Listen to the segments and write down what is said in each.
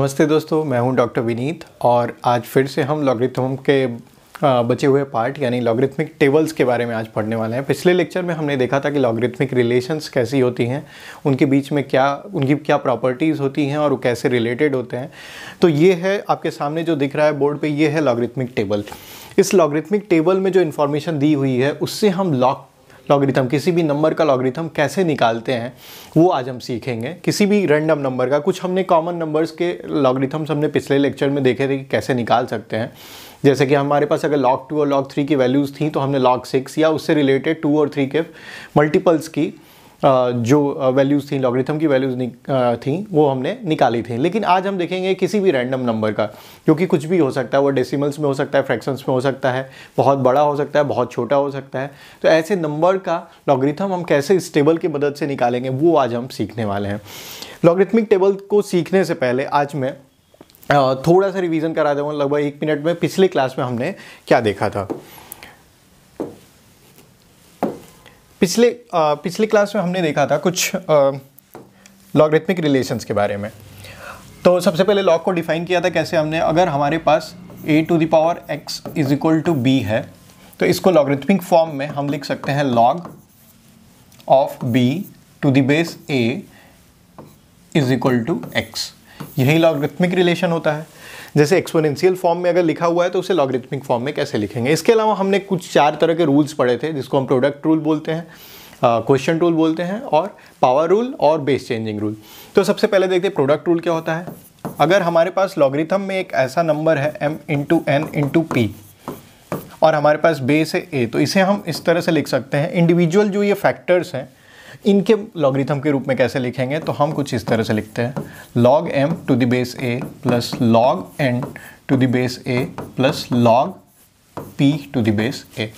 नमस्ते दोस्तों मैं हूं डॉक्टर विनीत और आज फिर से हम लॉगरिथम के बचे हुए पार्ट यानी लॉगरिथमिक टेबल्स के बारे में आज पढ़ने वाले हैं पिछले लेक्चर में हमने देखा था कि लॉगरिथमिक रिलेशंस कैसी होती हैं उनके बीच में क्या उनकी क्या प्रॉपर्टीज़ होती हैं और वो कैसे रिलेटेड होते हैं तो ये है आपके सामने जो दिख रहा है बोर्ड पर ये है लॉगरिथमिक टेबल इस लॉगरिथमिक टेबल में जो इन्फॉर्मेशन दी हुई है उससे हम लॉग लॉगरिथम किसी भी नंबर का लॉगरिथम कैसे निकालते हैं वो आज हम सीखेंगे किसी भी रैंडम नंबर का कुछ हमने कॉमन नंबर्स के लॉगरिथम्स हमने पिछले लेक्चर में देखे थे कि कैसे निकाल सकते हैं जैसे कि हमारे पास अगर लॉग टू और लॉग थ्री की वैल्यूज़ थी तो हमने लॉग सिक्स या उससे रिलेटेड टू और थ्री के मल्टीपल्स की जो वैल्यूज़ थी लॉगरिथम की वैल्यूज़ थी वो हमने निकाली थी लेकिन आज हम देखेंगे किसी भी रैंडम नंबर का क्योंकि कुछ भी हो सकता है वो डेसिमल्स में हो सकता है फ्रैक्शंस में हो सकता है बहुत बड़ा हो सकता है बहुत छोटा हो सकता है तो ऐसे नंबर का लॉगरिथम हम कैसे इस टेबल की मदद से निकालेंगे वो आज हम सीखने वाले हैं लॉगरिथमिक टेबल को सीखने से पहले आज मैं थोड़ा सा रिवीजन करा दूँगा लगभग एक मिनट में पिछले क्लास में हमने क्या देखा था पिछले आ, पिछले क्लास में हमने देखा था कुछ लॉगरिथमिक रिलेशंस के बारे में तो सबसे पहले लॉग को डिफाइन किया था कैसे हमने अगर हमारे पास a to the power x is equal to b है तो इसको लॉगरिथमिक फॉर्म में हम लिख सकते हैं log of b to the base a is equal to x यही लॉगरिथमिक रिलेशन होता है जैसे एक्सपोनेंशियल फॉर्म में अगर लिखा हुआ है तो उसे लॉगरिथमिक फॉर्म में कैसे लिखेंगे इसके अलावा हमने कुछ चार तरह के रूल्स पढ़े थे जिसको हम प्रोडक्ट रूल बोलते हैं क्वेश्चन रूल बोलते हैं और पावर रूल और बेस चेंजिंग रूल तो सबसे पहले देखते हैं प्रोडक्ट रूल क्या होता है अगर हमारे पास लॉगरिथम में एक ऐसा नंबर है m into n into p और हमारे पास बेस है ए तो इसे हम इस तरह से लिख सकते हैं इंडिविजुअल जो ये फैक्टर्स हैं इनके लॉगरिथम के रूप में कैसे लिखेंगे तो हम कुछ इस तरह से लिखते हैं log m to the base a plus log n to the base a plus log p to the base a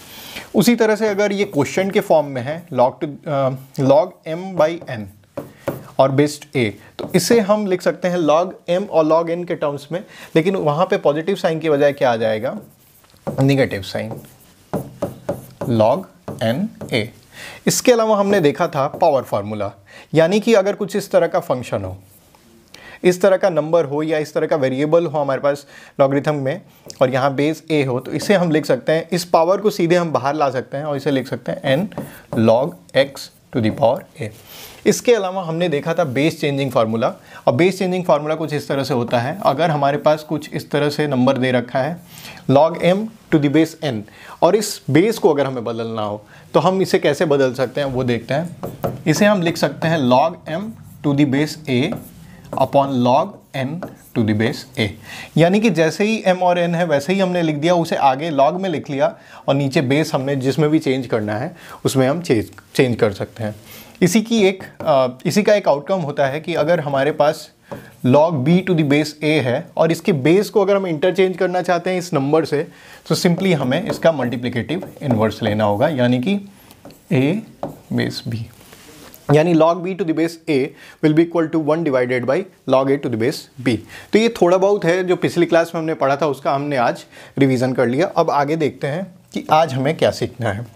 उसी तरह से अगर ये क्वेश्चन के फॉर्म में है log to log m by n और बेस्ड ए तो इसे हम लिख सकते हैं लॉग एम और लॉग एन के टर्म्स में लेकिन वहां पे पॉजिटिव साइन की बजाय क्या आ जाएगा negative sign log n a इसके अलावा हमने देखा था पावर फार्मूला यानी कि अगर कुछ इस तरह का फंक्शन हो इस तरह का नंबर हो या इस तरह का वेरिएबल हो हमारे पास लॉगरिथम में और यहाँ बेस ए हो तो इसे हम लिख सकते हैं इस पावर को सीधे हम बाहर ला सकते हैं और इसे लिख सकते हैं n log x to the power a इसके अलावा हमने देखा था बेस चेंजिंग फार्मूला और बेस चेंजिंग फार्मूला कुछ इस तरह से होता है अगर हमारे पास कुछ इस तरह से नंबर दे रखा है log m to the base n और इस बेस को अगर हमें बदलना हो तो हम इसे कैसे बदल सकते हैं वो देखते हैं इसे हम लिख सकते हैं log m to the base a upon log n to the base a यानी कि जैसे ही एम और एन है वैसे ही हमने लिख दिया उसे आगे लॉग में लिख लिया और नीचे बेस हमने जिसमें भी चेंज करना है उसमें हम चेंज चेंज कर सकते हैं इसी की एक इसी का एक आउटकम होता है कि अगर हमारे पास log b to the base a है और इसके बेस को अगर हम इंटरचेंज करना चाहते हैं इस नंबर से तो सिंपली हमें इसका मल्टीप्लीकेटिव इन्वर्स लेना होगा यानी कि ए बेस बी यानी log b to the base a will be equal to one divided by log a to the base b तो ये थोड़ा बहुत है जो पिछली क्लास में हमने पढ़ा था उसका हमने आज रिविज़न कर लिया अब आगे देखते हैं कि आज हमें क्या सीखना है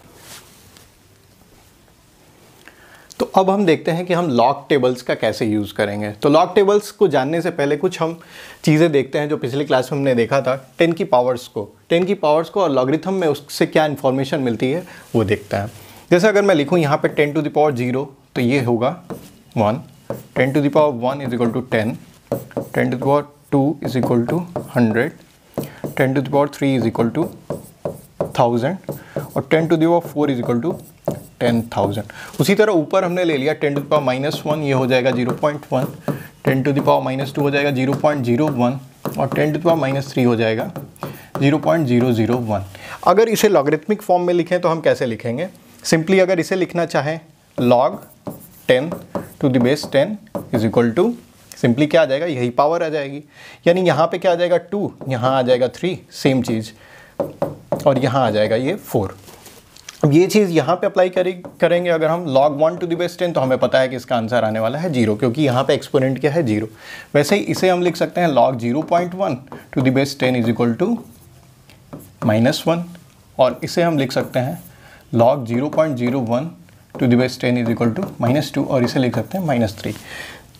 तो अब हम देखते हैं कि हम लॉक टेबल्स का कैसे यूज़ करेंगे तो लॉक टेबल्स को जानने से पहले कुछ हम चीज़ें देखते हैं जो पिछले क्लास में हमने देखा था टेन की पावर्स को टेन की पावर्स को और लॉगरिथम में उससे क्या इन्फॉर्मेशन मिलती है वो देखते हैं जैसे अगर मैं लिखूँ यहाँ पर टेन टू दावर जीरो तो ये होगा one ten to the power one is equal to ten ten to the power two is equal to hundred ten to the power three is equal to thousand और ten to the power four is equal to ten thousand उसी तरह ऊपर हमने ले लिया ten to the power minus one ये हो जाएगा zero point one ten to the power minus two हो जाएगा जीरो पॉइंट जीरो वन और ten to the power minus three हो जाएगा zero point zero zero one अगर इसे लॉगरिथमिक फॉर्म में लिखें तो हम कैसे लिखेंगे सिंपली अगर इसे लिखना चाहें log ten to the base ten is equal to simply क्या आ जाएगा यही पावर आ जाएगी यानी यहाँ पे क्या आ जाएगा टू यहाँ आ जाएगा थ्री सेम चीज़ और यहाँ आ जाएगा ये फोर अब ये चीज़ यहाँ पे अप्लाई करेंगे अगर हम log one to the best ten तो हमें पता है कि इसका आंसर आने वाला है जीरो क्योंकि यहाँ पे एक्सपोनेंट क्या है जीरो वैसे ही इसे हम लिख सकते हैं log zero point one to the best ten is equal to minus one और इसे हम लिख सकते हैं log zero point zero one to the best ten is equal to minus two और इसे लिख सकते हैं माइनस थ्री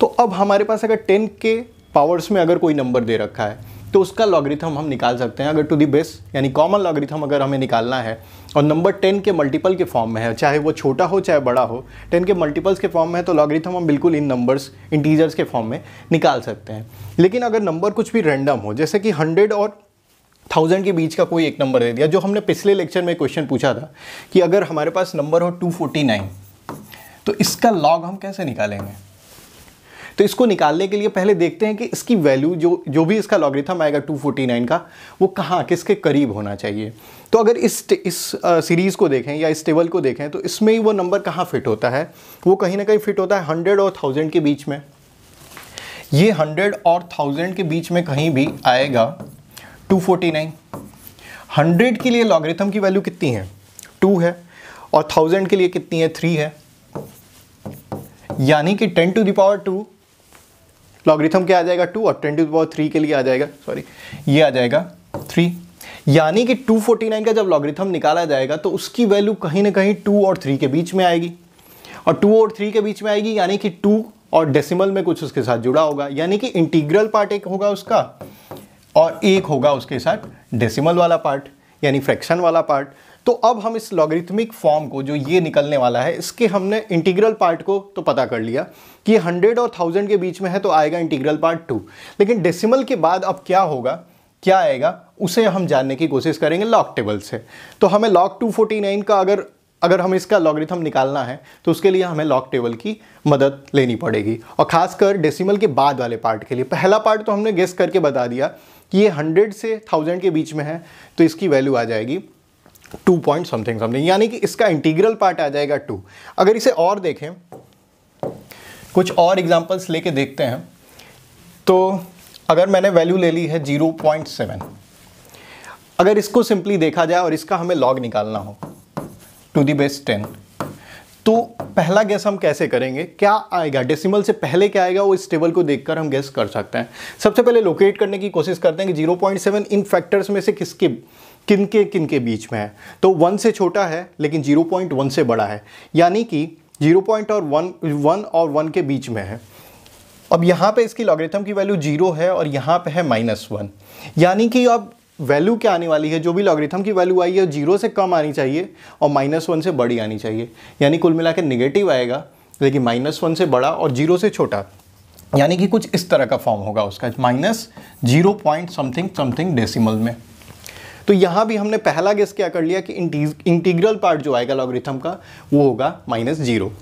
तो अब हमारे पास अगर टेन के पावर्स में अगर कोई नंबर दे रखा है तो उसका लॉगरिथम हम निकाल सकते हैं अगर टू दी बेस यानी कॉमन लॉगरिथम अगर हमें निकालना है और नंबर टेन के मल्टीपल के फॉर्म में है चाहे वो छोटा हो चाहे बड़ा हो टेन के मल्टीपल्स के फॉर्म में है तो लॉगरिथम हम बिल्कुल इन नंबर्स इंटीजर्स के फॉर्म में निकाल सकते हैं लेकिन अगर नंबर कुछ भी रैंडम हो जैसे कि हंड्रेड और थाउजेंड के बीच का कोई एक नंबर दे दिया जो हमने पिछले लेक्चर में क्वेश्चन पूछा था कि अगर हमारे पास नंबर हो टू फोर्टी नाइन तो इसका लॉग हम कैसे निकालेंगे तो इसको निकालने के लिए पहले देखते हैं कि इसकी वैल्यू जो जो भी इसका लॉगरिथम आएगा 249 का वो कहाँ किसके करीब होना चाहिए तो अगर इस इस सीरीज़ को देखें या इस टेबल को देखें तो इसमें ही वो नंबर कहाँ फिट होता है वो कहीं ना कहीं फिट होता है हंड्रेड और थाउजेंड के बीच में ये हंड्रेड और थाउजेंड के बीच में कहीं भी आएगा टू फोर्टी नाइन हंड्रेड के लिए लॉगरिथम की वैल्यू कितनी है टू है और थाउजेंड के लिए कितनी है थ्री है यानी कि ten to the power two logarithm क्या आ जाएगा टू और टेन टू पावर थ्री के लिए आ जाएगा सॉरी ये आ जाएगा थ्री यानी कि 249 का जब लॉगरिथम निकाला जाएगा तो उसकी वैल्यू कहीं ना कहीं टू और थ्री के बीच में आएगी और टू और थ्री के बीच में आएगी यानी कि टू और डेसिमल में कुछ उसके साथ जुड़ा होगा यानी कि इंटीग्रल पार्ट एक होगा उसका और एक होगा उसके साथ डेसिमल वाला पार्ट यानी फ्रैक्शन वाला पार्ट तो अब हम इस लॉगरिथमिक फॉर्म को जो ये निकलने वाला है इसके हमने इंटीग्रल पार्ट को तो पता कर लिया कि हंड्रेड और थाउजेंड के बीच में है तो आएगा इंटीग्रल पार्ट टू लेकिन डेसिमल के बाद अब क्या होगा क्या आएगा उसे हम जानने की कोशिश करेंगे लॉक टेबल से तो हमें लॉक 249 का अगर अगर हम इसका लॉगरिथम निकालना है तो उसके लिए हमें लॉक टेबल की मदद लेनी पड़ेगी और खासकर डेसिमल के बाद वाले पार्ट के लिए पहला पार्ट तो हमने गेस करके बता दिया कि ये हंड्रेड से थाउजेंड के बीच में है तो इसकी वैल्यू आ जाएगी टू पॉइंट समथिंग समथिंग यानी कि इसका इंटीग्रल पार्ट आ जाएगा टू अगर इसे और देखें कुछ और एग्जांपल्स लेके देखते हैं तो अगर मैंने वैल्यू ले ली है जीरो पॉइंट सेवन अगर इसको सिंपली देखा जाए और इसका हमें लॉग निकालना हो टू दी बेस्ट टेन तो पहला गैस हम कैसे करेंगे क्या आएगा डेसिमल से पहले क्या आएगा वो इस टेबल को देखकर हम गैस कर सकते हैं सबसे पहले लोकेट करने की कोशिश करते हैं कि 0.7 इन फैक्टर्स में से किसके किनके किनके बीच में है तो वन से छोटा है लेकिन जीरो पॉइंट वन से बड़ा है यानी कि जीरो पॉइंट और वन वन और वन के बीच में है अब यहाँ पे इसकी लॉगरिथम की वैल्यू जीरो है और यहाँ पे है माइनस वन यानी कि अब वैल्यू क्या आने वाली है जो भी लॉगरिथम की वैल्यू आई है जीरो से कम आनी चाहिए और माइनस वन से बड़ी आनी चाहिए यानी कुल मिला के निगेटिव आएगा लेकिन माइनस वन से बड़ा और जीरो से छोटा यानी कि कुछ इस तरह का फॉर्म होगा उसका minus zero point something something decimal में तो यहां भी हमने पहला गेस क्या कर लिया कि इंटीग्रल पार्ट जो आएगा लॉगरिथम का वो होगा माइनस जीरो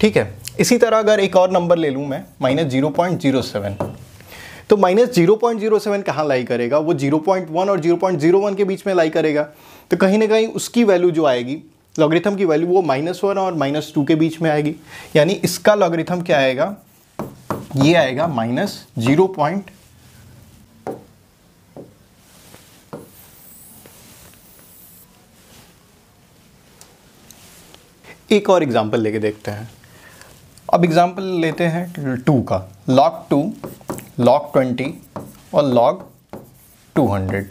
ठीक है इसी तरह अगर एक और नंबर ले लूँ मैं minus zero point zero seven तो minus zero point zero seven कहां लाई करेगा वो जीरो पॉइंट वन और जीरो पॉइंट जीरो वन के बीच में लाई करेगा तो कहीं ना कहीं उसकी वैल्यू जो आएगी लॉगरिथम की वैल्यू वो माइनस वन और माइनस टू के बीच में आएगी यानी इसका लॉगरिथम क्या आएगा ये आएगा माइनस जीरो पॉइंट एक और एग्ज़ाम्पल लेके देखते हैं अब एग्ज़ाम्पल लेते हैं टू का लॉग टू लॉग ट्वेंटी और लॉग टू हंड्रेड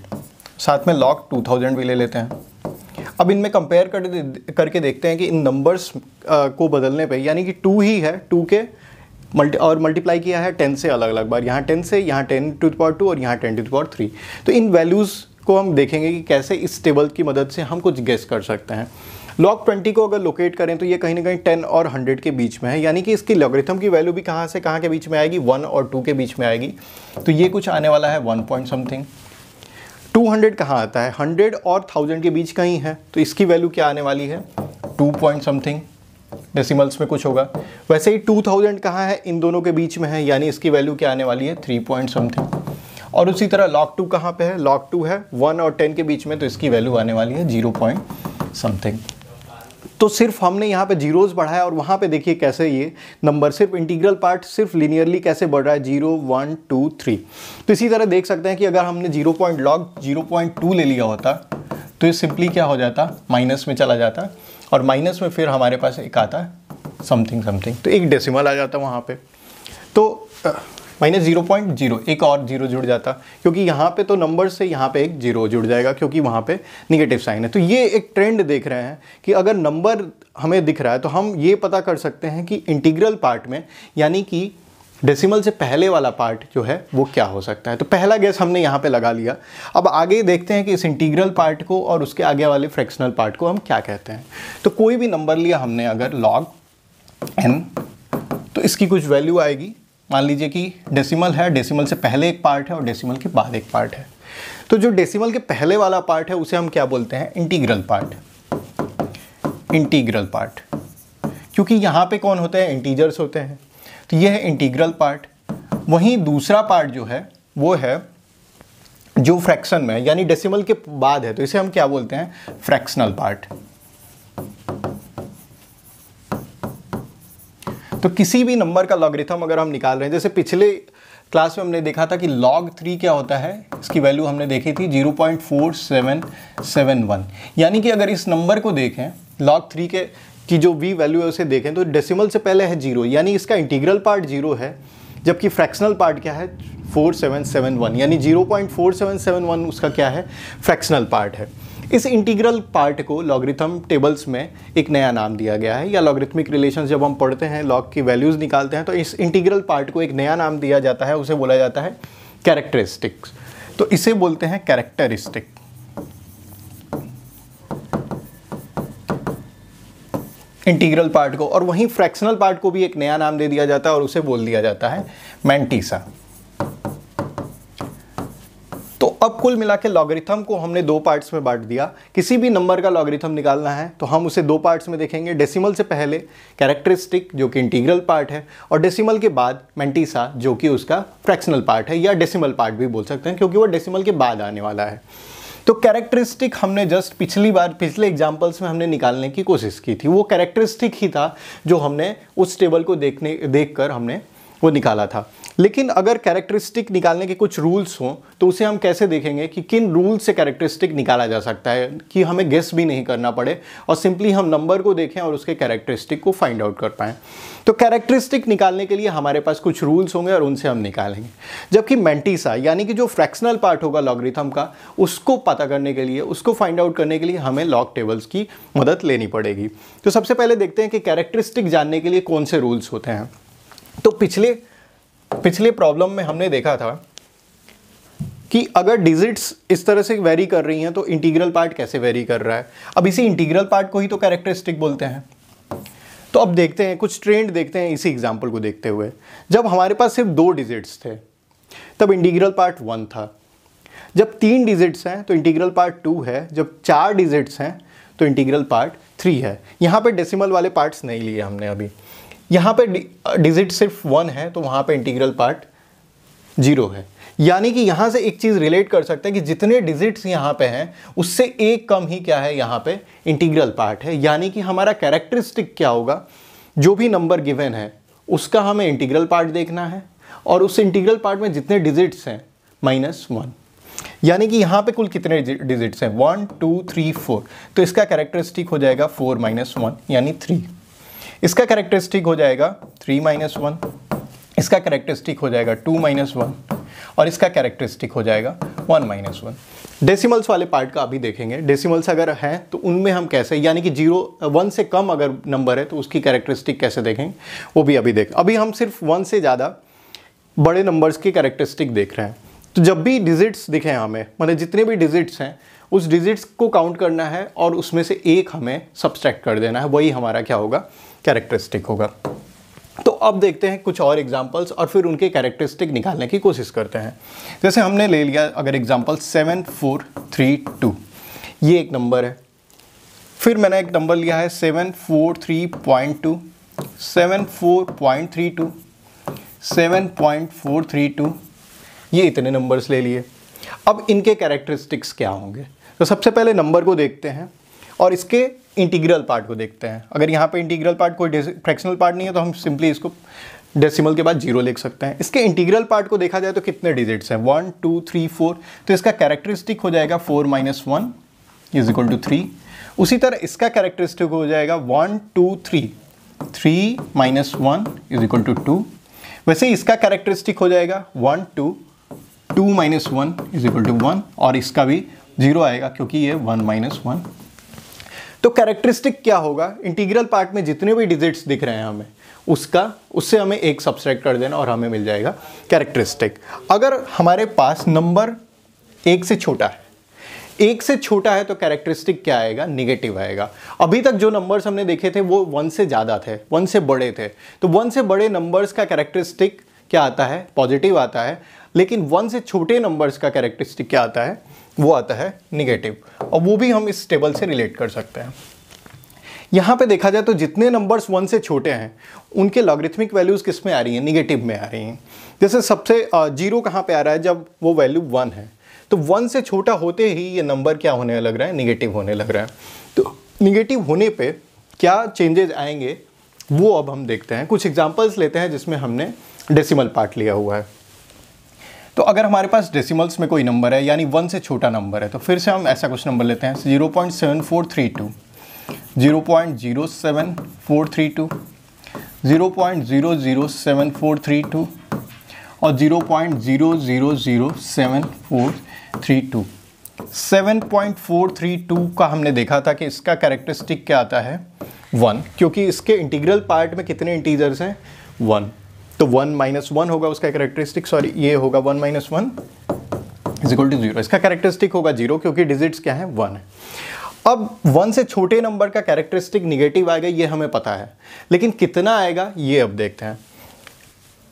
साथ में लॉग टू थाउजेंड भी ले लेते हैं अब इनमें कंपेयर कर करके देखते हैं कि इन नंबर्स को बदलने पे यानी कि टू ही है टू के मल्टी और मल्टीप्लाई किया है टेन से अलग अलग बार यहाँ टेन से यहाँ टेन टू पावर टू और यहाँ टेन टू पावर थ्री तो इन वैल्यूज़ को हम देखेंगे कि कैसे इस टेबल की मदद से हम कुछ गेस कर सकते हैं लॉग 20 को अगर लोकेट करें तो ये कहीं ना कहीं 10 और 100 के बीच में है यानी कि इसकी लॉगरिथम की वैल्यू भी कहाँ से कहाँ के बीच में आएगी 1 और 2 के बीच में आएगी तो ये कुछ आने वाला है 1 पॉइंट समथिंग 200 कहाँ आता है 100 और 1000 के बीच कहीं है तो इसकी वैल्यू क्या आने वाली है टू पॉइंट समथिंग डेसिमल्स में कुछ होगा वैसे ही थाउजेंड कहाँ है इन दोनों के बीच में है यानी इसकी वैल्यू क्या आने वाली है थ्री पॉइंट समथिंग और उसी तरह लॉक टू कहाँ पे है लॉक टू है वन और टेन के बीच में तो इसकी वैल्यू आने वाली है जीरो पॉइंट समथिंग तो सिर्फ हमने यहाँ पे जीरोज़ बढ़ाया और वहाँ पे देखिए कैसे ये नंबर सिर्फ इंटीग्रल पार्ट सिर्फ लिनियरली कैसे बढ़ रहा है जीरो वन टू थ्री तो इसी तरह देख सकते हैं कि अगर हमने zero point log zero point two ले लिया होता तो ये सिंपली क्या हो जाता माइनस में चला जाता और माइनस में फिर हमारे पास एक आता समथिंग समथिंग तो एक डेसिमल आ जाता वहाँ पर तो माइनस जीरो पॉइंट जीरो एक और जीरो जुड़ जाता क्योंकि यहाँ पे तो नंबर से यहाँ पे एक जीरो जुड़ जाएगा क्योंकि वहाँ पे निगेटिव साइन है तो ये एक ट्रेंड देख रहे हैं कि अगर नंबर हमें दिख रहा है तो हम ये पता कर सकते हैं कि इंटीग्रल पार्ट में यानी कि डेसिमल से पहले वाला पार्ट जो है वो क्या हो सकता है तो पहला गैस हमने यहाँ पे लगा लिया अब आगे देखते हैं कि इस इंटीग्रल पार्ट को और उसके आगे वाले फ्रैक्शनल पार्ट को हम क्या कहते हैं तो कोई भी नंबर लिया हमने अगर लॉग एन तो इसकी कुछ वैल्यू आएगी मान लीजिए कि डेसिमल है डेसिमल से पहले एक पार्ट है और डेसिमल के बाद एक पार्ट है तो जो डेसिमल के पहले वाला पार्ट है उसे हम क्या बोलते हैं इंटीग्रल पार्ट इंटीग्रल पार्ट क्योंकि यहाँ पे कौन होते हैं इंटीजर्स होते हैं तो यह है इंटीग्रल पार्ट वहीं दूसरा पार्ट जो है वो है जो फ्रैक्शन में यानी डेसिमल के बाद है तो इसे हम क्या बोलते हैं फ्रैक्शनल पार्ट तो किसी भी नंबर का लॉगरिथम अगर हम निकाल रहे हैं जैसे पिछले क्लास में हमने देखा था कि लॉग थ्री क्या होता है इसकी वैल्यू हमने देखी थी 0.4771 यानी कि अगर इस नंबर को देखें लॉग थ्री के की जो वी वैल्यू है उसे देखें तो डेसिमल से पहले है जीरो यानी इसका इंटीग्रल पार्ट जीरो है जबकि फ्रैक्शनल पार्ट क्या है 4771 यानी 0.4771 उसका क्या है फ्रैक्शनल पार्ट है इस इंटीग्रल पार्ट को लॉगरिथम टेबल्स में एक नया नाम दिया गया है या लॉगरिथमिक रिलेशन जब हम पढ़ते हैं लॉग की वैल्यूज़ निकालते हैं तो इस इंटीग्रल पार्ट को एक नया नाम दिया जाता है उसे बोला जाता है कैरेक्टरिस्टिक्स तो इसे बोलते हैं कैरेक्टरिस्टिक इंटीग्रल पार्ट को और वहीं फ्रैक्शनल पार्ट को भी एक नया नाम दे दिया जाता है और उसे बोल दिया जाता है मैंटीसा तो अब कुल मिला के लॉगरिथम को हमने दो पार्ट्स में बांट दिया किसी भी नंबर का लॉगरिथम निकालना है तो हम उसे दो पार्ट्स में देखेंगे डेसिमल से पहले कैरेक्टरिस्टिक जो कि इंटीग्रल पार्ट है और डेसिमल के बाद मेंटीसा जो कि उसका फ्रैक्शनल पार्ट है या डेसिमल पार्ट भी बोल सकते हैं क्योंकि वो डेसिमल के बाद आने वाला है तो कैरेक्टरिस्टिक हमने जस्ट पिछली बार पिछले एग्जाम्पल्स में हमने निकालने की कोशिश की थी वो कैरेक्टरिस्टिक ही था जो हमने उस टेबल को देखने देख कर हमने वो निकाला था लेकिन अगर कैरेक्टरिस्टिक निकालने के कुछ रूल्स हों तो उसे हम कैसे देखेंगे कि किन रूल से कैरेक्टरिस्टिक निकाला जा सकता है कि हमें गेस भी नहीं करना पड़े और सिंपली हम नंबर को देखें और उसके कैरेक्टरिस्टिक को फाइंड आउट कर पाएँ तो कैरेक्टरिस्टिक निकालने के लिए हमारे पास कुछ रूल्स होंगे और उनसे हम निकालेंगे जबकि मेंटिसा यानी कि जो फ्रैक्शनल पार्ट होगा लॉगरिथम का उसको पता करने के लिए उसको फाइंड आउट करने के लिए हमें लॉग टेबल्स की मदद लेनी पड़ेगी तो सबसे पहले देखते हैं कि कैरेक्टरिस्टिक जानने के लिए कौन से रूल्स होते हैं तो पिछले पिछले प्रॉब्लम में हमने देखा था कि अगर डिजिट्स इस तरह से वेरी कर रही हैं तो इंटीग्रल पार्ट कैसे वेरी कर रहा है अब इसी इंटीग्रल पार्ट को ही तो कैरेक्टरिस्टिक बोलते हैं तो अब देखते हैं कुछ ट्रेंड देखते हैं इसी एग्जाम्पल को देखते हुए जब हमारे पास सिर्फ दो डिजिट्स थे तब इंटीग्रल पार्ट वन था जब तीन डिजिट्स हैं तो इंटीग्रल पार्ट टू है जब चार डिजिट्स हैं तो इंटीग्रल पार्ट थ्री है यहाँ पे डेसिमल वाले पार्ट्स नहीं लिए हमने अभी यहाँ पे डिजिट सिर्फ वन है तो वहाँ पे इंटीग्रल पार्ट जीरो है यानी कि यहाँ से एक चीज़ रिलेट कर सकते हैं कि जितने डिजिट्स यहाँ पे हैं उससे एक कम ही क्या है यहाँ पे इंटीग्रल पार्ट है यानी कि हमारा कैरेक्टरिस्टिक क्या होगा जो भी नंबर गिवन है उसका हमें इंटीग्रल पार्ट देखना है और उस इंटीग्रल पार्ट में जितने डिजिट्स हैं माइनस वन यानी कि यहाँ पे कुल कितने डिजिट्स हैं वन टू थ्री फोर तो इसका कैरेक्टरिस्टिक हो जाएगा फोर माइनस वन यानी थ्री इसका करेक्टरिस्टिक हो जाएगा थ्री माइनस वन इसका करेक्टरिस्टिक हो जाएगा टू माइनस वन और इसका कैरेक्टरिस्टिक हो जाएगा वन माइनस वन डेसिमल्स वाले पार्ट का अभी देखेंगे डेसीमल्स अगर हैं तो उनमें हम कैसे यानी कि जीरो वन से कम अगर नंबर है तो उसकी कैरेक्टरिस्टिक कैसे देखेंगे वो भी अभी देख अभी हम सिर्फ वन से ज़्यादा बड़े नंबर्स की कैरेक्टरिस्टिक देख रहे हैं तो जब भी डिजिट्स दिखें हमें मतलब जितने भी डिजिट्स हैं उस डिजिट्स को काउंट करना है और उसमें से एक हमें सब्सट्रैक्ट कर देना है वही हमारा क्या होगा कैरेक्टरिस्टिक होगा तो अब देखते हैं कुछ और एग्जाम्पल्स और फिर उनके कैरेक्टरिस्टिक निकालने की कोशिश करते हैं जैसे हमने ले लिया अगर example seven four three two ये एक नंबर है फिर मैंने एक नंबर लिया है seven four three point two seven four point three two seven point four three two ये इतने नंबर्स ले लिए अब इनके कैरेक्टरिस्टिक्स क्या होंगे तो सबसे पहले नंबर को देखते हैं और इसके इंटीग्रल पार्ट को देखते हैं अगर यहाँ पे इंटीग्रल पार्ट कोई फ्रैक्शनल पार्ट नहीं है तो हम सिंपली इसको डेसिमल के बाद जीरो लिख सकते हैं इसके इंटीग्रल पार्ट को देखा जाए तो कितने डिजिट्स हैं वन टू थ्री फोर तो इसका कैरेक्टरिस्टिक हो जाएगा four minus one is equal to three उसी तरह इसका कैरेक्टरिस्टिक हो जाएगा one two three three minus one is equal to two वैसे इसका कैरेक्टरिस्टिक हो जाएगा one two two minus one is equal to one और इसका भी जीरो आएगा क्योंकि ये वन माइनस वन तो कैरेक्टरिस्टिक क्या होगा इंटीग्रल पार्ट में जितने भी डिजिट्स दिख रहे हैं हमें उसका उससे हमें एक सब्सट्रैक्ट कर देना और हमें मिल जाएगा कैरेक्टरिस्टिक अगर हमारे पास नंबर एक से छोटा है एक से छोटा है तो कैरेक्टरिस्टिक क्या आएगा निगेटिव आएगा अभी तक जो नंबर्स हमने देखे थे वो वन से ज़्यादा थे वन से बड़े थे तो वन से बड़े नंबर्स का कैरेक्टरिस्टिक क्या आता है पॉजिटिव आता है लेकिन वन से छोटे नंबर्स का कैरेक्टरिस्टिक क्या आता है वो आता है निगेटिव और वो भी हम इस टेबल से रिलेट कर सकते हैं यहाँ पे देखा जाए तो जितने नंबर्स वन से छोटे हैं उनके लॉगरिथमिक वैल्यूज़ किस में आ रही हैं निगेटिव में आ रही हैं जैसे सबसे जीरो कहाँ पे आ रहा है जब वो वैल्यू वन है तो वन से छोटा होते ही ये नंबर क्या होने लग रहा है निगेटिव होने लग रहा है तो निगेटिव होने पे क्या चेंजेज आएंगे वो अब हम देखते हैं कुछ एग्जाम्पल्स लेते हैं जिसमें हमने डेसिमल पार्ट लिया हुआ है तो अगर हमारे पास डेसिमल्स में कोई नंबर है यानी वन से छोटा नंबर है तो फिर से हम ऐसा कुछ नंबर लेते हैं zero point seven four three two zero point zero seven four three two zero point zero zero seven four three two और zero point zero zero zero seven four three two seven point four three two का हमने देखा था कि इसका characteristic क्या आता है वन क्योंकि इसके इंटीग्रल पार्ट में कितने इंटीजर्स हैं वन तो वन माइनस वन होगा उसका कैरेक्टरिस्टिक सॉरी ये होगा one minus one is equal to zero इसका कैरेक्टरिस्टिक होगा जीरो क्योंकि डिजिट्स क्या है वन है अब वन से छोटे नंबर का कैरेक्टरिस्टिक निगेटिव आएगा ये हमें पता है लेकिन कितना आएगा ये अब देखते हैं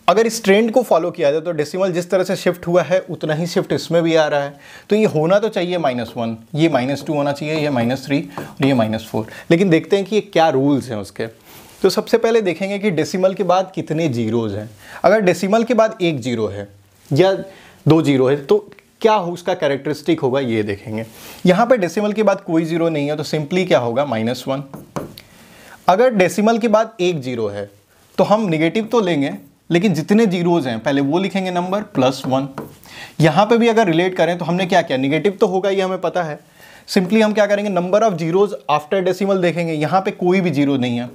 अगर इस ट्रेंड को फॉलो किया जाए तो डेसिमल जिस तरह से शिफ्ट हुआ है उतना ही शिफ्ट इसमें भी आ रहा है तो ये होना तो चाहिए माइनस वन ये माइनस टू होना चाहिए ये माइनस थ्री और ये माइनस फोर लेकिन देखते हैं कि ये क्या रूल्स हैं उसके तो सबसे पहले देखेंगे कि डेसिमल के बाद कितने जीरोज़ हैं अगर डेसिमल के बाद एक जीरो है या दो जीरो है तो क्या हो उसका कैरेक्टरिस्टिक होगा ये देखेंगे यहाँ पर डेसिमल के बाद कोई जीरो नहीं है तो सिंपली क्या होगा माइनस वन अगर डेसिमल के बाद एक जीरो है तो हम निगेटिव तो लेंगे लेकिन जितने जीरोज हैं पहले वो लिखेंगे नंबर प्लस वन यहाँ पे भी अगर रिलेट करें तो हमने क्या किया निगेटिव तो होगा ये हमें पता है सिंपली हम क्या करेंगे number of zeros after decimal देखेंगे यहाँ पे कोई भी जीरो नहीं है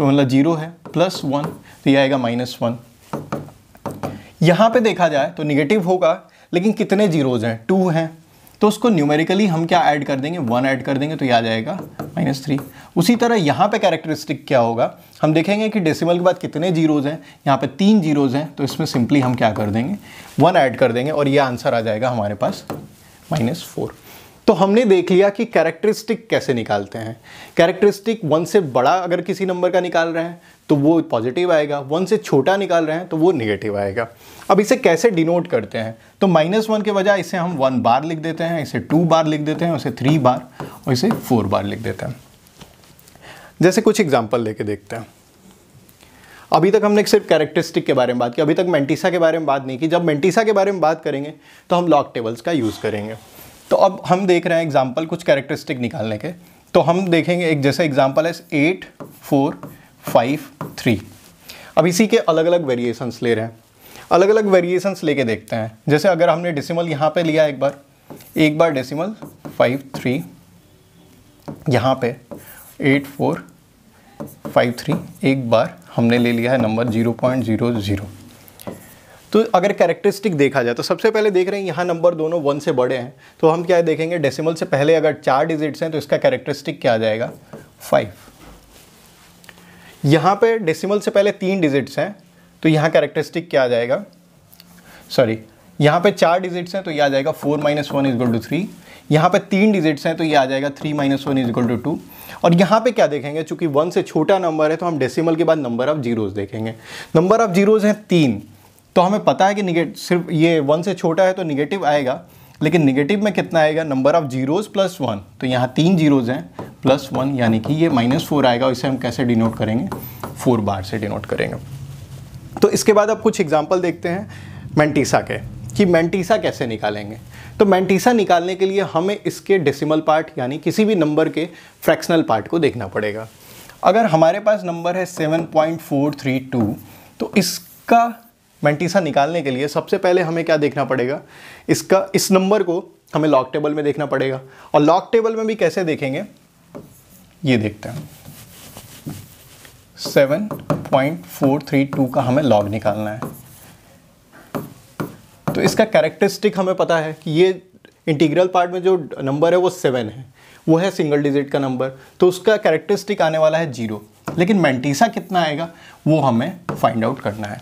तो मतलब जीरो है प्लस वन तो यह आएगा माइनस वन यहाँ पे देखा जाए तो निगेटिव होगा लेकिन कितने जीरोज़ हैं टू हैं तो उसको न्यूमेरिकली हम क्या ऐड कर देंगे वन ऐड कर देंगे तो यह आ जाएगा माइनस थ्री उसी तरह यहाँ पे कैरेक्टरिस्टिक क्या होगा हम देखेंगे कि डेसिमल के बाद कितने जीरोज़ हैं यहाँ पे तीन जीरोज़ हैं तो इसमें सिंपली हम क्या कर देंगे वन ऐड कर देंगे और ये आंसर आ जाएगा हमारे पास माइनस फोर तो हमने देख लिया कि कैरेक्टरिस्टिक कैसे निकालते हैं कैरेक्टरिस्टिक वन से बड़ा अगर किसी नंबर का निकाल रहे हैं तो वो पॉजिटिव आएगा वन से छोटा निकाल रहे हैं तो वो निगेटिव आएगा अब इसे कैसे डिनोट करते हैं तो माइनस वन के बजाय इसे हम वन बार लिख देते हैं इसे टू बार लिख देते हैं इसे थ्री बार और इसे फोर बार लिख देते हैं जैसे कुछ एग्जाम्पल लेके देखते हैं अभी तक हमने सिर्फ कैरेक्टरिस्टिक के बारे में बात की अभी तक मेंटिसा के बारे में बात नहीं की जब मेंटिसा के बारे में बात करेंगे तो हम लॉक टेबल्स का यूज़ करेंगे तो अब हम देख रहे हैं एग्जाम्पल कुछ कैरेक्टरिस्टिक निकालने के तो हम देखेंगे एक जैसा एग्जाम्पल है एट फोर फाइव थ्री अब इसी के अलग अलग वेरिएशंस ले रहे हैं अलग अलग वेरिएशंस लेके देखते हैं जैसे अगर हमने डेसिमल यहाँ पे लिया एक बार एक बार डेसिमल फाइव थ्री यहाँ पे एट फोर फाइव थ्री एक बार हमने ले लिया है number zero point zero zero तो अगर कैरेक्टरिस्टिक देखा जाए तो सबसे पहले देख रहे हैं यहाँ नंबर दोनों वन से बड़े हैं तो हम क्या देखेंगे डेसिमल से पहले अगर चार डिजिट्स हैं तो इसका कैरेक्टरिस्टिक क्या आ जाएगा फाइव यहाँ पे डेसिमल से पहले तीन डिजिट्स हैं तो यहाँ कैरेक्टरिस्टिक क्या आ जाएगा सॉरी यहाँ पे चार डिजिट्स हैं तो ये आ जाएगा four minus one is equal to three यहाँ पे तीन डिजिट्स हैं तो ये आ जाएगा three minus one is equal to two और यहाँ पे क्या देखेंगे चूंकि वन से छोटा नंबर है तो हम डेसिमल के बाद नंबर ऑफ जीरोज़ देखेंगे नंबर ऑफ जीरोज़ हैं तीन तो हमें पता है कि निगेट सिर्फ ये वन से छोटा है तो निगेटिव आएगा लेकिन निगेटिव में कितना आएगा number of zeros plus one तो यहाँ तीन जीरोज़ हैं प्लस वन यानी कि ये माइनस फोर आएगा और इसे हम कैसे डिनोट करेंगे फोर बार से डिनोट करेंगे तो इसके बाद अब कुछ एग्जाम्पल देखते हैं मेंटीसा के कि मेंटीसा कैसे निकालेंगे तो मेंटीसा निकालने के लिए हमें इसके डेसिमल पार्ट यानी किसी भी नंबर के फ्रैक्शनल पार्ट को देखना पड़ेगा अगर हमारे पास नंबर है 7.432 तो इसका मेंटीसा निकालने के लिए सबसे पहले हमें क्या देखना पड़ेगा इसका इस नंबर को हमें लॉक टेबल में देखना पड़ेगा और लॉक टेबल में भी कैसे देखेंगे ये देखते हैं seven point four three two का हमें लॉग निकालना है तो इसका कैरेक्टरिस्टिक हमें पता है कि ये इंटीग्रल पार्ट में जो नंबर है वो सेवन है वो है सिंगल डिजिट का नंबर तो उसका कैरेक्टरिस्टिक आने वाला है जीरो लेकिन मैंटीसा कितना आएगा वो हमें फाइंड आउट करना है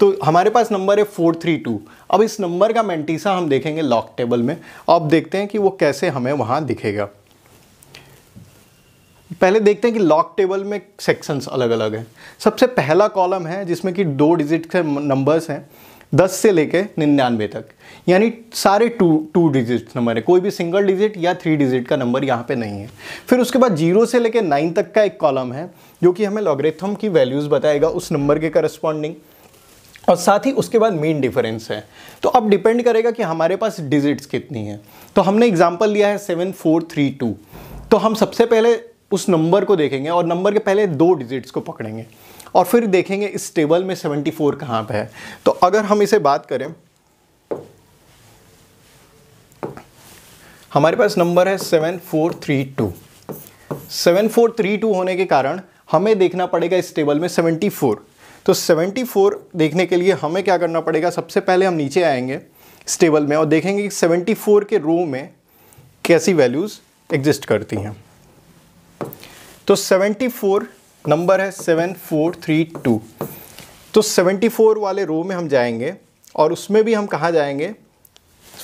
तो हमारे पास नंबर है फोर थ्री टू अब इस नंबर का मेंटीसा हम देखेंगे लॉक टेबल में अब देखते हैं कि वो कैसे हमें वहाँ दिखेगा पहले देखते हैं कि लॉक टेबल में सेक्शंस अलग अलग हैं सबसे पहला कॉलम है जिसमें कि दो डिजिट के नंबर्स हैं दस से लेके निन्यानवे तक यानी सारे टू टू डिजिट नंबर है कोई भी सिंगल डिजिट या थ्री डिजिट का नंबर यहाँ पे नहीं है फिर उसके बाद जीरो से लेके नाइन तक का एक कॉलम है जो कि हमें लॉगरिथम की वैल्यूज़ बताएगा उस नंबर के करस्पॉन्डिंग और साथ ही उसके बाद मेन डिफरेंस है तो अब डिपेंड करेगा कि हमारे पास डिजिट्स कितनी है तो हमने एग्जाम्पल लिया है सेवन फोर थ्री टू तो हम सबसे पहले उस नंबर को देखेंगे और नंबर के पहले दो डिजिट्स को पकड़ेंगे और फिर देखेंगे इस टेबल में सेवेंटी फोर कहाँ पर है तो अगर हम इसे बात करें हमारे पास नंबर है seven four three two seven four three two होने के कारण हमें देखना पड़ेगा इस टेबल में सेवेंटी फोर तो 74 देखने के लिए हमें क्या करना पड़ेगा सबसे पहले हम नीचे आएंगे स्टेबल में और देखेंगे कि 74 के रो में कैसी वैल्यूज़ एग्जिस्ट करती हैं तो 74 नंबर है 7432 तो 74 वाले रो में हम जाएंगे और उसमें भी हम कहाँ जाएंगे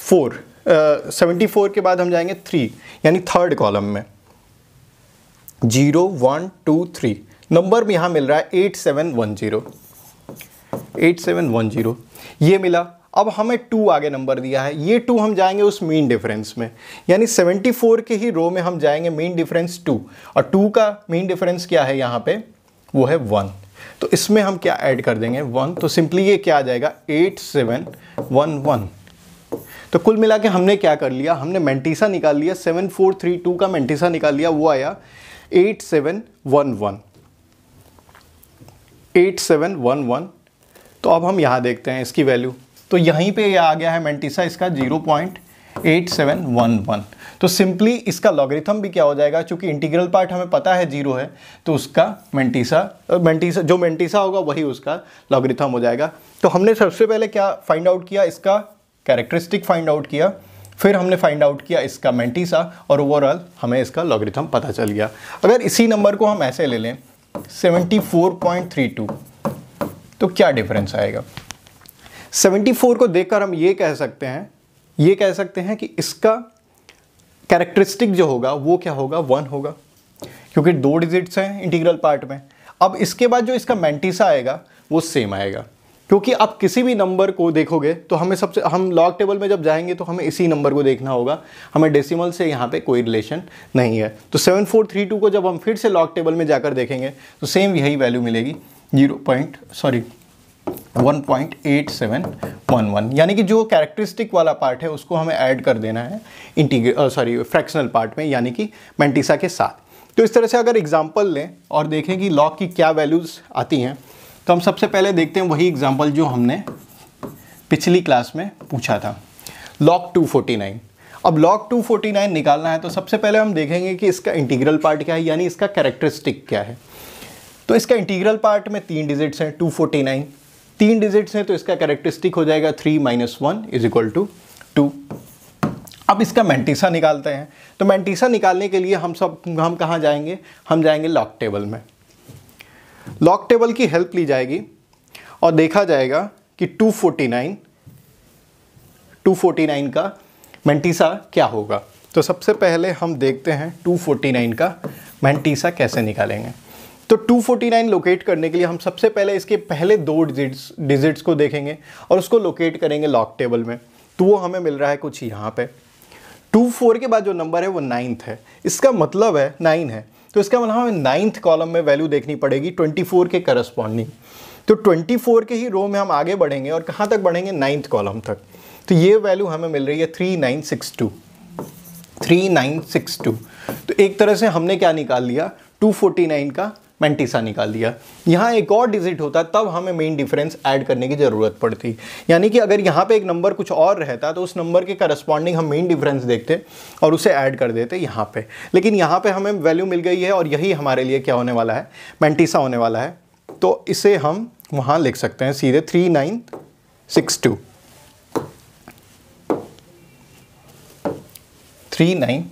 फोर सेवेंटी फोर के बाद हम जाएंगे थ्री यानी थर्ड कॉलम में zero one two three number भी यहाँ मिल रहा है eight seven one zero eight seven one zero ये मिला अब हमें टू आगे नंबर दिया है ये टू हम जाएंगे उस मेन डिफरेंस में यानी 74 के ही रो में हम जाएंगे मेन डिफरेंस टू और टू का मेन डिफरेंस क्या है यहाँ पे वो है वन तो इसमें हम क्या ऐड कर देंगे वन तो सिंपली ये क्या आ जाएगा एट सेवन वन वन तो कुल मिला के हमने क्या कर लिया हमने मेंटिसा निकाल लिया सेवन फोर थ्री टू का मेंटिसा निकाल लिया वो आया eight seven one one eight seven one one तो अब हम यहाँ देखते हैं इसकी वैल्यू तो यहीं पे ये आ गया है मेंटिसा इसका zero point eight seven one one तो सिंपली इसका लॉगरिथम भी क्या हो जाएगा क्योंकि इंटीग्रल पार्ट हमें पता है जीरो है तो उसका मेंटिसा मेंटिसा जो मेंटिसा होगा वही उसका लॉगरिथम हो जाएगा तो हमने सबसे पहले क्या फाइंड आउट किया इसका कैरेक्टरिस्टिक फाइंड आउट किया फिर हमने फाइंड आउट किया इसका मेंटिसा और ओवरऑल हमें इसका लॉगरिथम पता चल गया अगर इसी नंबर को हम ऐसे ले लें 74.32 तो क्या डिफरेंस आएगा 74 को देखकर हम ये कह सकते हैं ये कह सकते हैं कि इसका कैरेक्टरिस्टिक जो होगा वो क्या होगा वन होगा क्योंकि दो डिजिट्स हैं इंटीग्रल पार्ट में अब इसके बाद जो इसका मैंटिसा आएगा वो सेम आएगा क्योंकि आप किसी भी नंबर को देखोगे तो हमें सबसे हम लॉग टेबल में जब जाएंगे तो हमें इसी नंबर को देखना होगा हमें डेसिमल से यहाँ पे कोई रिलेशन नहीं है तो 7432 को जब हम फिर से लॉग टेबल में जाकर देखेंगे तो सेम यही वैल्यू मिलेगी जीरो पॉइंट सॉरी 1.8711 यानी कि जो कैरेक्टरिस्टिक वाला पार्ट है उसको हमें ऐड कर देना है इंटीग सॉरी फ्रैक्शनल पार्ट में यानी कि मैंटिसा के साथ तो इस तरह से अगर एग्जाम्पल लें और देखें कि लॉग की क्या वैल्यूज़ आती हैं तो हम सबसे पहले देखते हैं वही एग्जाम्पल जो हमने पिछली क्लास में पूछा था लॉक 249 अब लॉक 249 निकालना है तो सबसे पहले हम देखेंगे कि इसका इंटीग्रल पार्ट क्या है यानी इसका कैरेक्टरिस्टिक क्या है तो इसका इंटीग्रल पार्ट में तीन डिजिट्स हैं 249 तीन डिजिट्स हैं तो इसका कैरेक्टरिस्टिक हो जाएगा three minus one is equal to two अब इसका मैंटिसा निकालते हैं तो मैंटीसा निकालने के लिए हम सब हम कहाँ जाएंगे हम जाएंगे लॉक टेबल में लॉक टेबल की हेल्प ली जाएगी और देखा जाएगा कि 249 249 का मेंटीसा क्या होगा तो सबसे पहले हम देखते हैं 249 का मेंटीसा कैसे निकालेंगे तो 249 लोकेट करने के लिए हम सबसे पहले इसके पहले दो डिजिट्स डिजिट्स को देखेंगे और उसको लोकेट करेंगे लॉक टेबल में तो वो हमें मिल रहा है कुछ यहाँ पे टू फोर के बाद जो नंबर है वो नाइन्थ है इसका मतलब है नाइन है तो इसका मतलब हमें नाइन्थ कॉलम में वैल्यू देखनी पड़ेगी 24 के करस्पॉन्डिंग तो 24 के ही रो में हम आगे बढ़ेंगे और कहाँ तक बढ़ेंगे नाइन्थ कॉलम तक तो ये वैल्यू हमें मिल रही है three nine six two three nine six two तो एक तरह से हमने क्या निकाल लिया टू फोर्टी नाइन का मेंटिसा निकाल दिया यहाँ एक और डिजिट होता तब हमें मेन डिफरेंस ऐड करने की ज़रूरत पड़ती यानी कि अगर यहाँ पे एक नंबर कुछ और रहता तो उस नंबर के करस्पॉन्डिंग हम मेन डिफरेंस देखते और उसे ऐड कर देते यहाँ पे लेकिन यहाँ पे हमें वैल्यू मिल गई है और यही हमारे लिए क्या होने वाला है मेंटिसा होने वाला है तो इसे हम वहाँ लिख सकते हैं सीधे three nine six two three nine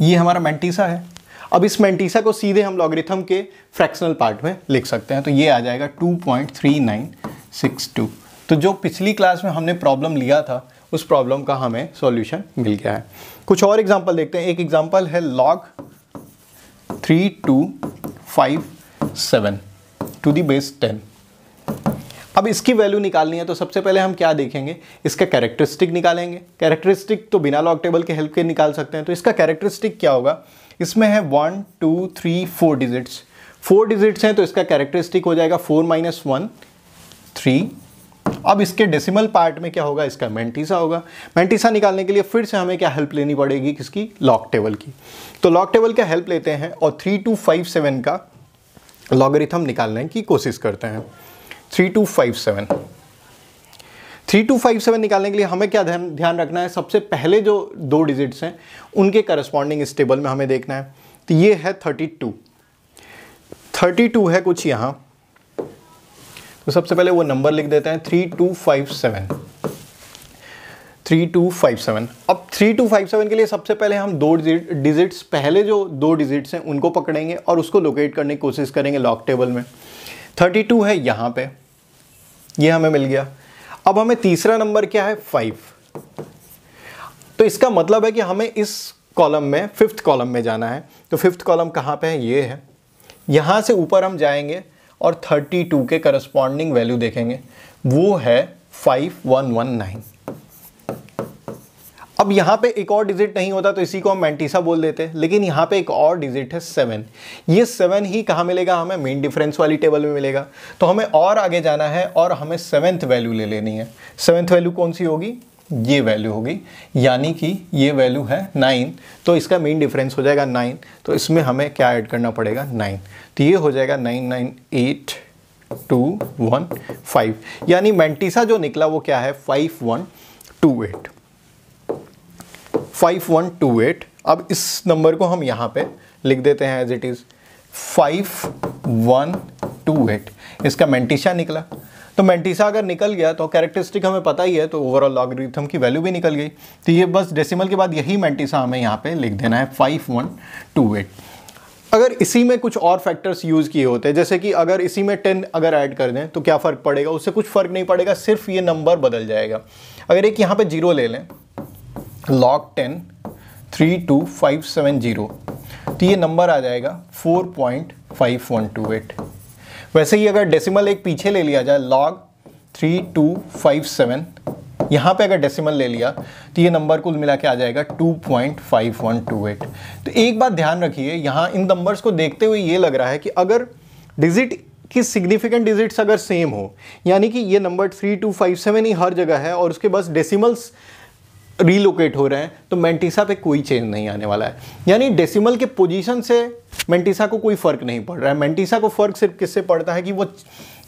ये हमारा मेंटिसा है अब इस मेंटीसा को सीधे हम लॉगरिथम के फ्रैक्शनल पार्ट में लिख सकते हैं तो ये आ जाएगा 2.3962 तो जो पिछली क्लास में हमने प्रॉब्लम लिया था उस प्रॉब्लम का हमें सॉल्यूशन मिल गया है कुछ और एग्जांपल देखते हैं एक एग्जांपल है लॉग 3257 टू दी बेस 10 अब इसकी वैल्यू निकालनी है तो सबसे पहले हम क्या देखेंगे इसका कैरेक्टरिस्टिक निकालेंगे कैरेक्टरिस्टिक तो बिना लॉग टेबल के हेल्प के निकाल सकते हैं तो इसका कैरेक्टरिस्टिक क्या होगा इसमें है one two three four digits four digits हैं तो इसका कैरेक्टरिस्टिक हो जाएगा फोर माइनस वन थ्री अब इसके डेसिमल पार्ट में क्या होगा इसका मेंटीसा होगा मेंटीसा निकालने के लिए फिर से हमें क्या हेल्प लेनी पड़ेगी किसकी लॉक टेबल की तो लॉक टेबल का हेल्प लेते हैं और थ्री टू फाइव सेवन का लॉगरिथम निकालने की कोशिश करते हैं three two five seven three two five seven निकालने के लिए हमें क्या ध्यान रखना है सबसे पहले जो दो डिजिट्स हैं उनके करस्पॉन्डिंग इस टेबल में हमें देखना है तो ये है थर्टी टू थर्टी टू है कुछ यहाँ तो सबसे पहले वो नंबर लिख देते हैं three two five seven three two five seven अब थ्री टू फाइव सेवन के लिए सबसे पहले हम दो डिजिट्स पहले जो दो डिजिट्स हैं उनको पकड़ेंगे और उसको लोकेट करने की कोशिश करेंगे लॉक टेबल में थर्टी टू है यहाँ पे ये यह हमें मिल गया अब हमें तीसरा नंबर क्या है फाइव तो इसका मतलब है कि हमें इस कॉलम में फिफ्थ कॉलम में जाना है तो फिफ्थ कॉलम कहाँ पे है ये है यहाँ से ऊपर हम जाएंगे और 32 के करस्पॉन्डिंग वैल्यू देखेंगे वो है 5119 अब यहाँ पे एक और डिजिट नहीं होता तो इसी को हम मैंटिसा बोल देते हैं लेकिन यहाँ पे एक और डिजिट है सेवन ये सेवन ही कहाँ मिलेगा हमें मेन डिफरेंस वाली टेबल में मिलेगा तो हमें और आगे जाना है और हमें सेवन्थ वैल्यू ले लेनी है सेवन्थ वैल्यू कौन सी होगी ये वैल्यू होगी यानी कि ये वैल्यू है नाइन तो इसका मेन डिफरेंस हो जाएगा नाइन तो इसमें हमें क्या ऐड करना पड़ेगा नाइन तो ये हो जाएगा nine nine eight two one five यानी मैंटिसा जो निकला वो क्या है five one two eight five one two eight अब इस नंबर को हम यहाँ पे लिख देते हैं as it is five one two eight इसका मेंटिशा निकला तो मेंटिशा अगर निकल गया तो कैरेक्टरिस्टिक हमें पता ही है तो ओवरऑल लॉगरिथम की वैल्यू भी निकल गई तो ये बस डेसिमल के बाद यही मेंटिशा हमें यहाँ पे लिख देना है फाइव वन टू एट अगर इसी में कुछ और फैक्टर्स यूज़ किए होते हैं जैसे कि अगर इसी में टेन अगर ऐड कर दें तो क्या फ़र्क पड़ेगा उससे कुछ फ़र्क नहीं पड़ेगा सिर्फ ये नंबर बदल जाएगा अगर एक यहाँ पे जीरो ले लें log ten three two five seven zero तो ये नंबर आ जाएगा four point five one two eight वैसे ही अगर डेसिमल एक पीछे ले लिया जाए log three two five seven यहाँ पे अगर डेसिमल ले लिया तो ये नंबर कुल मिला के आ जाएगा 2.5128 तो एक बात ध्यान रखिए यहाँ इन नंबर्स को देखते हुए ये लग रहा है कि अगर डिजिट कि सिग्निफिकेंट डिजिट्स अगर सेम हो यानी कि ये number three two five seven ही हर जगह है और उसके बस डेसिमल्स रीलोकेट हो रहे हैं तो मेंटिसा पे कोई चेंज नहीं आने वाला है यानी डेसिमल के पोजीशन से मेंटिसा को कोई फ़र्क नहीं पड़ रहा है मेंटिसा को फ़र्क सिर्फ किससे पड़ता है कि वो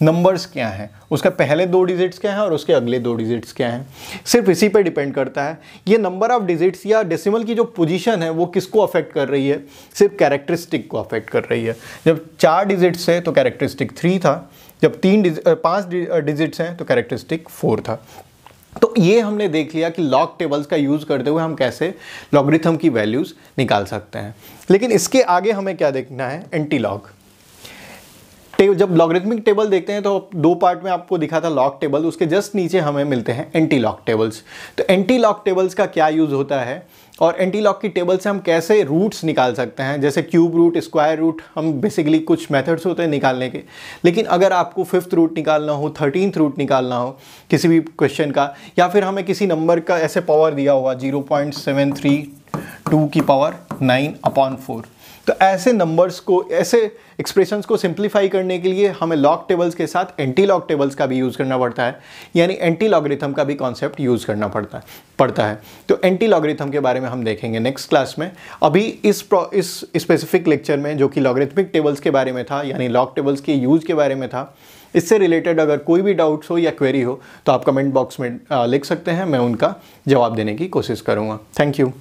नंबर्स क्या हैं उसका पहले दो डिजिट्स क्या हैं और उसके अगले दो डिजिट्स क्या हैं सिर्फ इसी पे डिपेंड करता है ये नंबर ऑफ डिजिट्स या डेसिमल की जो पोजीशन है वो किसको अफेक्ट कर रही है सिर्फ कैरेक्टरिस्टिक को अफेक्ट कर रही है जब चार डिजिट्स है तो कैरेक्टरिस्टिक थ्री था जब तीन पाँच डिजिट्स हैं तो कैरेक्टरिस्टिक फोर था तो ये हमने देख लिया कि लॉग टेबल्स का यूज़ करते हुए हम कैसे लॉगरिथम की वैल्यूज़ निकाल सकते हैं लेकिन इसके आगे हमें क्या देखना है एंटी लॉग टेबल जब लॉगरिथमिक टेबल देखते हैं तो दो पार्ट में आपको दिखा था लॉक टेबल उसके जस्ट नीचे हमें मिलते हैं एंटी लॉक टेबल्स तो एंटी लॉक टेबल्स का क्या यूज़ होता है और एंटी लॉक की टेबल से हम कैसे रूट्स निकाल सकते हैं जैसे क्यूब रूट स्क्वायर रूट हम बेसिकली कुछ मेथड्स होते हैं निकालने के लेकिन अगर आपको फिफ्थ रूट निकालना हो थर्टीनथ रूट निकालना हो किसी भी क्वेश्चन का या फिर हमें किसी नंबर का ऐसे पावर दिया हुआ zero point seven three two की पावर नाइन अपॉन फोर तो ऐसे नंबर्स को ऐसे एक्सप्रेशंस को सिंप्लीफाई करने के लिए हमें लॉग टेबल्स के साथ एंटी लॉग टेबल्स का भी यूज़ करना पड़ता है यानी एंटी लॉगरिथम का भी कॉन्सेप्ट यूज़ करना पड़ता है पड़ता है तो एंटी लॉगरिथम के बारे में हम देखेंगे नेक्स्ट क्लास में अभी इस इस स्पेसिफिक लेक्चर में जो कि लॉगरिथमिक टेबल्स के बारे में था यानी लॉग टेबल्स के यूज़ के बारे में था इससे रिलेटेड अगर कोई भी डाउट्स हो या क्वेरी हो तो आप कमेंट बॉक्स में लिख सकते हैं मैं उनका जवाब देने की कोशिश करूँगा थैंक यू